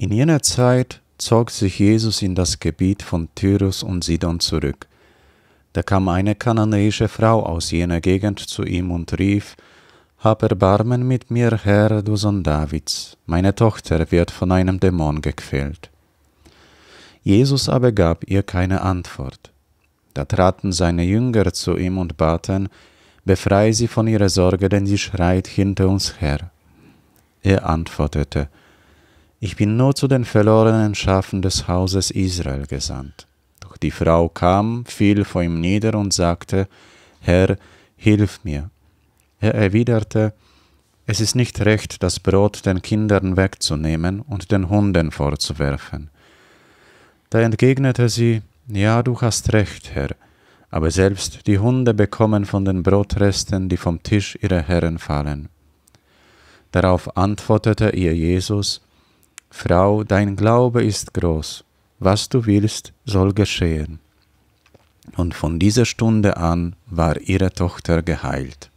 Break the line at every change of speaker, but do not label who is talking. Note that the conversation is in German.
In jener Zeit zog sich Jesus in das Gebiet von Tyrus und Sidon zurück. Da kam eine kananäische Frau aus jener Gegend zu ihm und rief, Hab Erbarmen mit mir, Herr, du Sohn Davids, meine Tochter wird von einem Dämon gequält. Jesus aber gab ihr keine Antwort. Da traten seine Jünger zu ihm und baten, Befrei sie von ihrer Sorge, denn sie schreit hinter uns her. Er antwortete, ich bin nur zu den verlorenen Schafen des Hauses Israel gesandt. Doch die Frau kam, fiel vor ihm nieder und sagte, Herr, hilf mir. Er erwiderte, es ist nicht recht, das Brot den Kindern wegzunehmen und den Hunden vorzuwerfen. Da entgegnete sie, ja, du hast recht, Herr, aber selbst die Hunde bekommen von den Brotresten, die vom Tisch ihrer Herren fallen. Darauf antwortete ihr Jesus, Frau, dein Glaube ist groß, was du willst, soll geschehen. Und von dieser Stunde an war ihre Tochter geheilt.